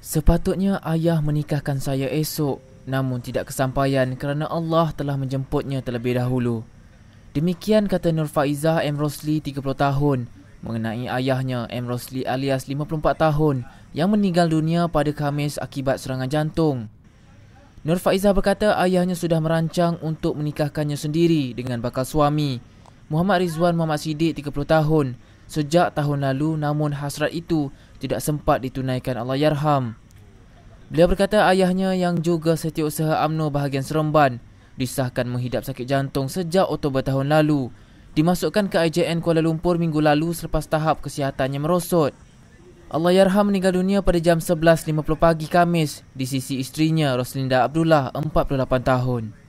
Sepatutnya ayah menikahkan saya esok namun tidak kesampaian kerana Allah telah menjemputnya terlebih dahulu. Demikian kata Nur Faizah M. Rosli 30 tahun mengenai ayahnya M. Rosli alias 54 tahun yang meninggal dunia pada Khamis akibat serangan jantung. Nur Faizah berkata ayahnya sudah merancang untuk menikahkannya sendiri dengan bakal suami Muhammad Rizwan Muhammad Siddiq 30 tahun sejak tahun lalu namun hasrat itu tidak sempat ditunaikan Allah Yarham. Beliau berkata ayahnya yang juga setiausaha UMNO bahagian Seremban disahkan menghidap sakit jantung sejak Oktober tahun lalu. Dimasukkan ke IJN Kuala Lumpur minggu lalu selepas tahap kesihatannya merosot. Allah Yarham meninggal dunia pada jam 11.50 pagi Kamis di sisi istrinya Roslinda Abdullah, 48 tahun.